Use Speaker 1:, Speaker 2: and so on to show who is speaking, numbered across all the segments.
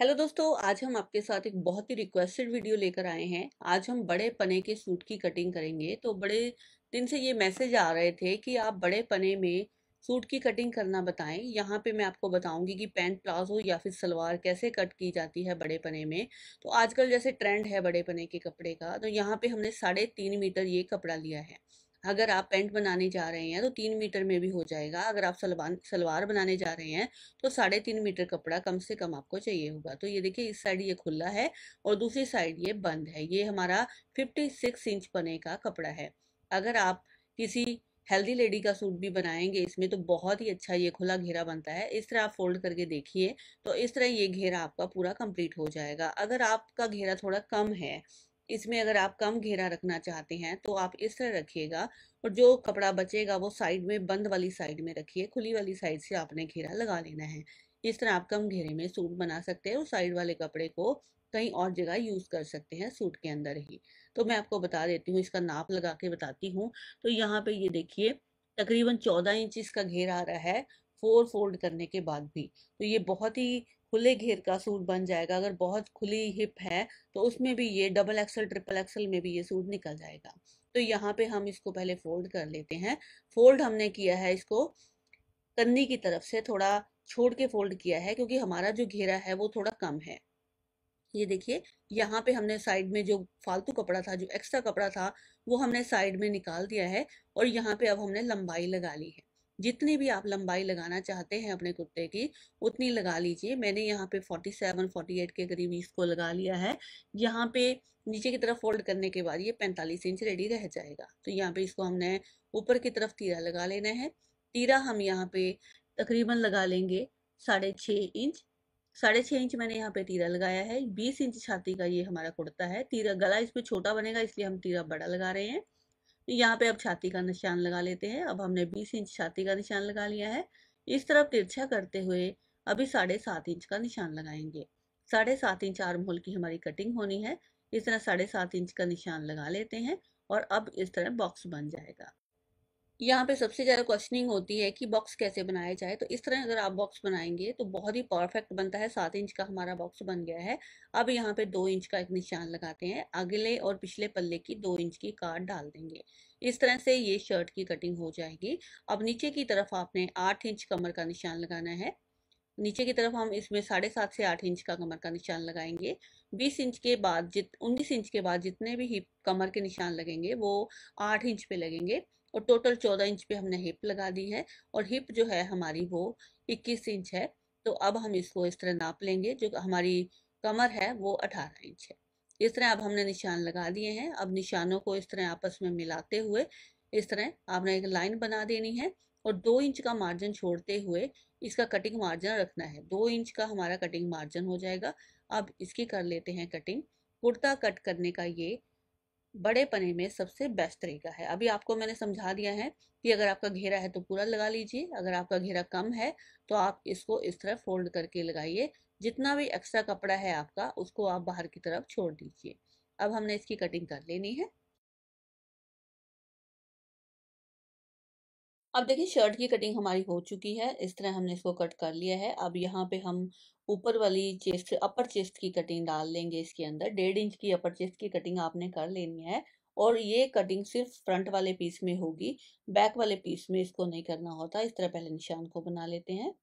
Speaker 1: hello दोस्तों आज हम आपके साथ एक बहुत ही रिक्वेस्टेड वीडियो लेकर आए हैं आज हम बड़े पने के सूट की कटिंग करेंगे तो बड़े दिन से ये मैसेज आ रहे थे कि आप बड़े पने में सूट की कटिंग करना बताएं यहाँ पे मैं आपको बताऊंगी कि पैंट प्लाजो या फिर सलवार कैसे कट की जाती है बड़े पने में तो आजकल जैसे ट्रेंड है बड़े पने के कपड़े का तो यहाँ पे हमने साढ़े तीन मीटर ये कपड़ा लिया है अगर आप पेंट बनाने जा रहे हैं तो तीन मीटर में भी हो जाएगा अगर आप सलवान सलवार बनाने जा रहे हैं तो साढ़े तीन मीटर कपड़ा कम से कम आपको चाहिए होगा तो ये देखिए इस साइड ये खुला है और दूसरी साइड ये बंद है ये हमारा फिफ्टी सिक्स इंच पने का कपड़ा है अगर आप किसी हेल्दी लेडी का सूट भी बनाएंगे इसमें तो बहुत ही अच्छा ये खुला घेरा बनता है इस तरह आप फोल्ड करके देखिए तो इस तरह ये घेरा आपका पूरा कंप्लीट हो जाएगा अगर आपका घेरा थोड़ा कम है इसमें अगर आप कम घेरा रखना चाहते हैं तो आप इस तरह रखिएगा और जो कपड़ा बचेगा वो साइड में बंद वाली साइड में रखिए खुली वाली साइड से आपने घेरा लगा लेना है इस तरह आप कम घेरे में सूट बना सकते हैं और साइड वाले कपड़े को कहीं और जगह यूज़ कर सकते हैं सूट के अंदर ही तो मैं आपको बता देती हूँ इसका नाप लगा के बताती हूँ तो यहाँ पे ये देखिए तकरीबन चौदह इंच इसका घेरा आ रहा है फोर फोल्ड करने के बाद भी तो ये बहुत ही खुले घेर का सूट बन जाएगा अगर बहुत खुली हिप है तो उसमें भी ये डबल एक्सल ट्रिपल एक्सल में भी ये सूट निकल जाएगा तो यहाँ पे हम इसको पहले फोल्ड कर लेते हैं फोल्ड हमने किया है इसको कन्नी की तरफ से थोड़ा छोड़ के फोल्ड किया है क्योंकि हमारा जो घेरा है वो थोड़ा कम है ये देखिए यहाँ पे हमने साइड में जो फालतू कपड़ा था जो एक्स्ट्रा कपड़ा था वो हमने साइड में निकाल दिया है और यहाँ पे अब हमने लंबाई लगा ली है जितनी भी आप लंबाई लगाना चाहते हैं अपने कुर्ते की उतनी लगा लीजिए मैंने यहाँ पे 47, 48 के करीब इसको लगा लिया है यहाँ पे नीचे की तरफ फोल्ड करने के बाद ये 45 इंच रेडी रह जाएगा तो यहाँ पे इसको हमने ऊपर की तरफ तीरा लगा लेना है तीरा हम यहाँ पे तकरीबन लगा लेंगे साढ़े छः इंच साढ़े छः इंच मैंने यहाँ पे तीरा लगाया है बीस इंच छाती का ये हमारा कुर्ता है तीरा गला पर छोटा बनेगा इसलिए हम तीरा बड़ा लगा रहे हैं यहाँ पे अब छाती का निशान लगा लेते हैं अब हमने बीस इंच छाती का निशान लगा लिया है इस तरफ तिरछा करते हुए अभी साढ़े सात इंच का निशान लगाएंगे साढ़े सात इंच आर्म होल की हमारी कटिंग होनी है इस तरह साढ़े सात इंच का निशान लगा लेते हैं और अब इस तरह बॉक्स बन जाएगा यहाँ पे सबसे ज़्यादा क्वेश्चनिंग होती है कि बॉक्स कैसे बनाया जाए तो इस तरह अगर आप बॉक्स बनाएंगे तो बहुत ही परफेक्ट बनता है सात इंच का हमारा बॉक्स बन गया है अब यहाँ पे दो इंच का एक निशान लगाते हैं अगले और पिछले पल्ले की दो इंच की कार्ड डाल देंगे इस तरह से ये शर्ट की कटिंग हो जाएगी अब नीचे की तरफ आपने आठ इंच कमर का निशान लगाना है नीचे की तरफ हम इसमें साढ़े सात से आठ इंच का कमर का निशान लगाएंगे बीस इंच के बाद जित उन्नीस इंच के बाद जितने भी हिप कमर के निशान लगेंगे वो आठ इंच पे लगेंगे और टोटल चौदह इंच पे हमने हिप लगा दी है और हिप जो है हमारी वो इक्कीस इंच है तो अब हम इसको इस तरह नाप लेंगे जो हमारी कमर है वो अठारह इंच है इस तरह अब हमने निशान लगा दिए हैं अब निशानों को इस तरह आपस में मिलाते हुए इस तरह आपने एक लाइन बना देनी है और दो इंच का मार्जिन छोड़ते हुए इसका कटिंग मार्जिन रखना है दो इंच का हमारा कटिंग मार्जिन हो जाएगा अब इसकी कर लेते हैं कटिंग कुर्ता कट करने का ये बड़े पने में सबसे बेस्ट तरीका है अभी आपको मैंने समझा दिया है कि अगर आपका घेरा है तो पूरा लगा लीजिए अगर आपका घेरा कम है तो आप इसको इस तरह फोल्ड करके लगाइए जितना भी एक्स्ट्रा कपड़ा है आपका उसको आप बाहर की तरफ छोड़ दीजिए अब हमने इसकी कटिंग कर लेनी है अब देखिए शर्ट की कटिंग हमारी हो चुकी है इस तरह हमने इसको कट कर लिया है अब यहाँ पे हम ऊपर वाली चेस्ट अपर चेस्ट की कटिंग डाल लेंगे इसके अंदर डेढ़ इंच की अपर चेस्ट की कटिंग आपने कर लेनी है और ये कटिंग सिर्फ फ्रंट वाले पीस में होगी बैक वाले पीस में इसको नहीं करना होता इस तरह पहले निशान को बना लेते हैं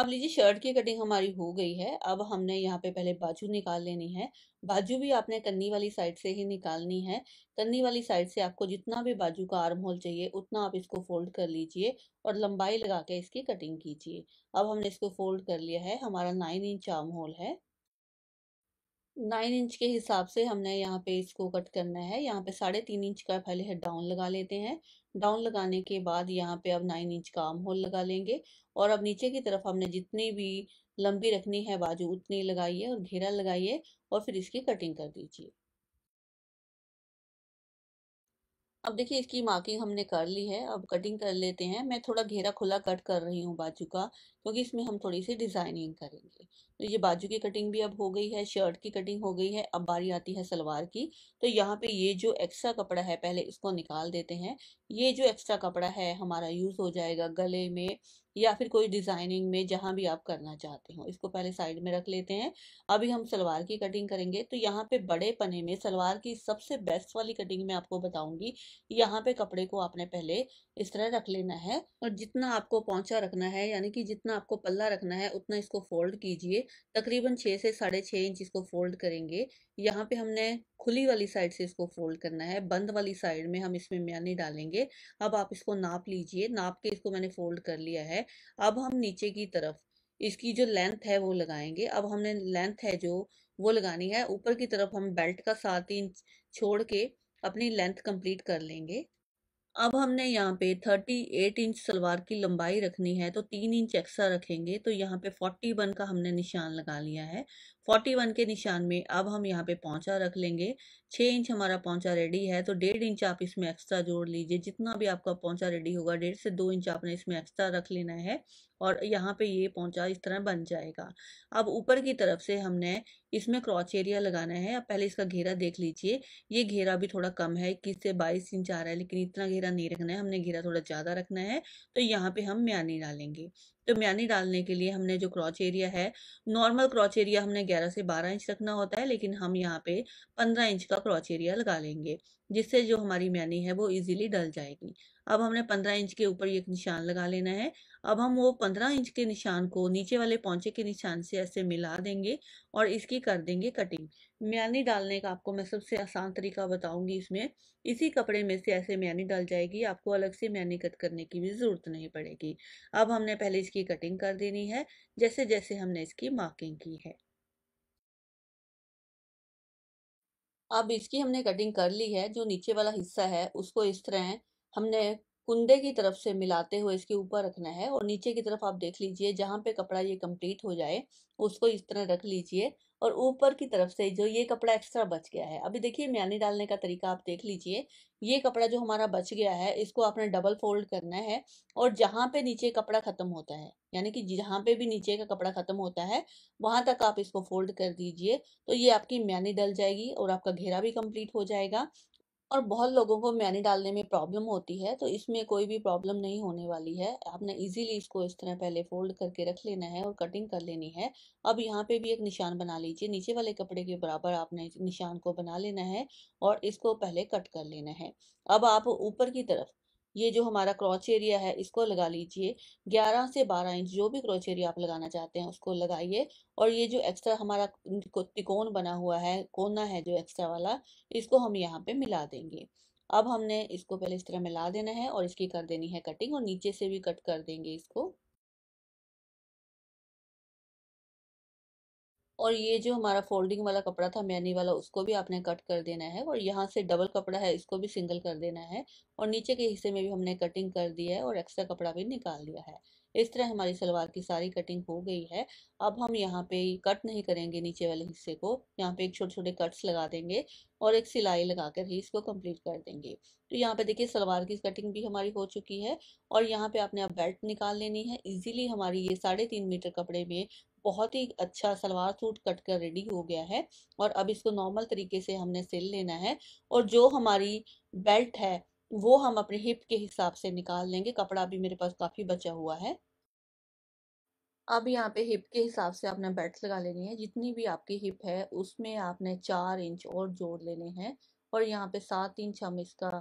Speaker 1: अब लीजिए शर्ट की कटिंग हमारी हो गई है अब हमने यहाँ पे पहले बाजू निकाल लेनी है बाजू भी आपने कन्नी वाली साइड से ही निकालनी है कन्नी वाली साइड से आपको जितना भी बाजू का आर्म होल चाहिए उतना आप इसको फोल्ड कर लीजिए और लंबाई लगा के इसकी कटिंग कीजिए अब हमने इसको फोल्ड कर लिया है हमारा नाइन इंच आर्म होल है नाइन इंच के हिसाब से हमने यहाँ पे इसको कट करना है यहाँ पे साढ़े तीन इंच का पहले डाउन लगा लेते हैं डाउन लगाने के बाद यहाँ पे अब नाइन इंच का आर्म होल लगा लेंगे और अब नीचे की तरफ हमने जितनी भी लंबी रखनी है बाजू उतनी लगाइए और घेरा लगाइए और फिर इसकी कटिंग कर दीजिए अब देखिए इसकी मार्किंग हमने कर ली है अब कटिंग कर लेते हैं मैं थोड़ा घेरा खुला कट कर रही हूँ बाजू का क्योंकि इसमें हम थोड़ी सी डिज़ाइनिंग करेंगे तो ये बाजू की कटिंग भी अब हो गई है शर्ट की कटिंग हो गई है अब बारी आती है सलवार की तो यहाँ पे ये जो एक्स्ट्रा कपड़ा है पहले इसको निकाल देते हैं ये जो एक्स्ट्रा कपड़ा है हमारा यूज़ हो जाएगा गले में या फिर कोई डिज़ाइनिंग में जहाँ भी आप करना चाहते हो इसको पहले साइड में रख लेते हैं अभी हम सलवार की कटिंग करेंगे तो यहाँ पे बड़े पने में सलवार की सबसे बेस्ट वाली कटिंग मैं आपको बताऊंगी यहाँ पे कपड़े को आपने पहले इस तरह रख लेना है और जितना आपको पहुँचा रखना है यानी कि जितना आपको पल्ला रखना है उतना इसको फोल्ड कीजिए तकरीबन छः से साढ़े इंच इसको फोल्ड करेंगे यहाँ पे हमने खुली वाली साइड से इसको फोल्ड करना है बंद वाली साइड में हम इसमें म्यानी डालेंगे अब आप इसको नाप लीजिए नाप के इसको मैंने फोल्ड कर लिया है अब हम नीचे की तरफ इसकी जो लेंथ है वो लगाएंगे अब हमने लेंथ है जो वो लगानी है ऊपर की तरफ हम बेल्ट का सात इंच छोड़ के अपनी लेंथ कंप्लीट कर लेंगे अब हमने यहाँ पे थर्टी एट इंच सलवार की लंबाई रखनी है तो तीन इंच एक्स्ट्रा रखेंगे तो यहाँ पे फोर्टी वन का हमने निशान लगा लिया है 41 के निशान में अब हम यहाँ पे पौंचा रख लेंगे 6 इंच हमारा पौंचा रेडी है तो डेढ़ इंच आप इसमें एक्स्ट्रा जोड़ लीजिए जितना भी आपका पौंचा रेडी होगा डेढ़ से दो इंच आपने इसमें एक्स्ट्रा रख लेना है और यहाँ पे ये पौंचा इस तरह बन जाएगा अब ऊपर की तरफ से हमने इसमें क्रॉच एरिया लगाना है पहले इसका घेरा देख लीजिए ये घेरा भी थोड़ा कम है इक्कीस से बाईस इंच आ रहा है लेकिन इतना घेरा नहीं रखना है हमने घेरा थोड़ा ज़्यादा रखना है तो यहाँ पे हम म्यानी डालेंगे दरमियानी तो डालने के लिए हमने जो क्रॉच एरिया है नॉर्मल क्रॉच एरिया हमने 11 से 12 इंच रखना होता है लेकिन हम यहाँ पे 15 इंच का क्रॉच एरिया लगा लेंगे जिससे जो हमारी म्यानी है वो इजीली डल जाएगी अब हमने 15 इंच के ऊपर एक निशान लगा लेना है अब हम वो 15 इंच के निशान को नीचे वाले पौचे के निशान से ऐसे मिला देंगे और इसकी कर देंगे कटिंग म्यानी डालने का आपको मैं सबसे आसान तरीका बताऊंगी इसमें इसी कपड़े में से ऐसे म्यानी डाल जाएगी आपको अलग से म्यानी कट करने की भी ज़रूरत नहीं पड़ेगी अब हमने पहले इसकी कटिंग कर देनी है जैसे जैसे हमने इसकी मार्किंग की है अब इसकी हमने कटिंग कर ली है जो नीचे वाला हिस्सा है उसको इस तरह हमने कुंदे की तरफ से मिलाते हुए इसके ऊपर रखना है और नीचे की तरफ आप देख लीजिए जहाँ पे कपड़ा ये कंप्लीट हो जाए उसको इस तरह रख लीजिए और ऊपर की तरफ से जो ये कपड़ा एक्स्ट्रा बच गया है अभी देखिए म्यानी डालने का तरीका आप देख लीजिए ये कपड़ा जो हमारा बच गया है इसको आपने डबल फोल्ड करना है और जहाँ पे नीचे कपड़ा ख़त्म होता है यानी कि जहाँ पे भी नीचे का कपड़ा ख़त्म होता है वहां तक आप इसको फोल्ड कर दीजिए तो ये आपकी म्यानी डल जाएगी और आपका घेरा भी कम्प्लीट हो जाएगा और बहुत लोगों को मैनी डालने में प्रॉब्लम होती है तो इसमें कोई भी प्रॉब्लम नहीं होने वाली है आपने इजीली इसको इस तरह पहले फोल्ड करके रख लेना है और कटिंग कर लेनी है अब यहाँ पे भी एक निशान बना लीजिए नीचे वाले कपड़े के बराबर आपने निशान को बना लेना है और इसको पहले कट कर लेना है अब आप ऊपर की तरफ ये जो हमारा क्रॉच एरिया है इसको लगा लीजिए 11 से 12 इंच जो भी क्रॉच एरिया आप लगाना चाहते हैं उसको लगाइए और ये जो एक्स्ट्रा हमारा तिकोन बना हुआ है कोना है जो एक्स्ट्रा वाला इसको हम यहाँ पे मिला देंगे अब हमने इसको पहले इस तरह मिला देना है और इसकी कर देनी है कटिंग और नीचे से भी कट कर देंगे इसको और ये जो हमारा फोल्डिंग वाला कपड़ा था मैनी वाला उसको भी आपने कट कर देना है और यहाँ से डबल कपड़ा है इसको भी सिंगल कर देना है और नीचे के हिस्से में भी हमने कटिंग कर दी है और एक्स्ट्रा कपड़ा भी निकाल लिया है इस तरह हमारी सलवार की सारी कटिंग हो गई है अब हम यहाँ पे कट नहीं करेंगे नीचे वाले हिस्से को यहाँ पे एक छोटे छोटे कट्स लगा देंगे और एक सिलाई लगाकर ही इसको कंप्लीट कर देंगे तो यहाँ पे देखिए सलवार की कटिंग भी हमारी हो चुकी है और यहाँ पे आपने अब बेल्ट निकाल लेनी है इजीली हमारी ये साढ़े तीन मीटर कपड़े में बहुत ही अच्छा सलवार सूट कट कर रेडी हो गया है और अब इसको नॉर्मल तरीके से हमने सिल लेना है और जो हमारी बेल्ट है वो हम अपने हिप के हिसाब से निकाल लेंगे कपड़ा भी मेरे पास काफ़ी बचा हुआ है अब यहाँ पे हिप के हिसाब से आपने बेल्ट लगा लेनी है जितनी भी आपकी हिप है उसमें आपने चार इंच और जोड़ लेने हैं और यहाँ पे सात इंच हम इसका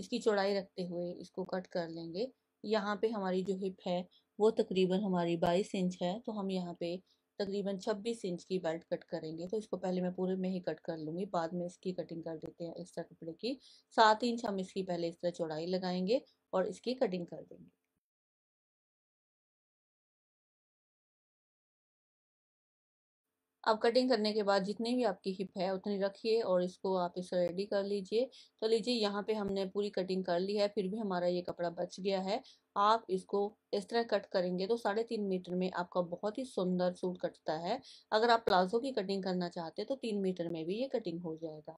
Speaker 1: इसकी चौड़ाई रखते हुए इसको कट कर लेंगे यहाँ पे हमारी जो हिप है वो तकरीबन हमारी बाईस इंच है तो हम यहाँ पे तकरीबन छब्बीस इंच की बेल्ट कट करेंगे तो इसको पहले मैं पूरे में ही कट कर लूँगी बाद में इसकी कटिंग कर देते हैं एक्स्ट्रा कपड़े की सात इंच हम इसकी पहले इस तरह चौड़ाई लगाएंगे और इसकी कटिंग कर देंगे अब कटिंग करने के बाद जितनी भी आपकी हिप है उतनी रखिए और इसको आप इस रेडी कर लीजिए तो लीजिए यहाँ पे हमने पूरी कटिंग कर ली है फिर भी हमारा ये कपड़ा बच गया है आप इसको इस तरह कट करेंगे तो साढ़े तीन मीटर में आपका बहुत ही सुंदर सूट कटता है अगर आप प्लाजो की कटिंग करना चाहते हैं तो तीन मीटर में भी ये कटिंग हो जाएगा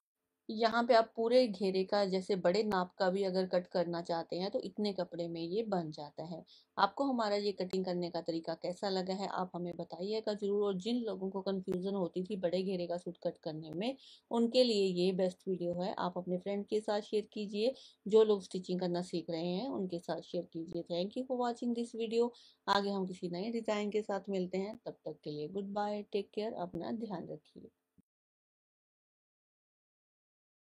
Speaker 1: यहाँ पे आप पूरे घेरे का जैसे बड़े नाप का भी अगर कट करना चाहते हैं तो इतने कपड़े में ये बन जाता है आपको हमारा ये कटिंग करने का तरीका कैसा लगा है आप हमें बताइएगा ज़रूर और जिन लोगों को कन्फ्यूज़न होती थी बड़े घेरे का सूट कट करने में उनके लिए ये बेस्ट वीडियो है आप अपने फ्रेंड के साथ शेयर कीजिए जो लोग स्टिचिंग करना सीख रहे हैं उनके साथ शेयर कीजिए thank you for watching this video आगे हम किसी नए डिज़ाइन के साथ मिलते हैं तब तक के लिए गुड बाय टेक केयर अपना ध्यान रखिए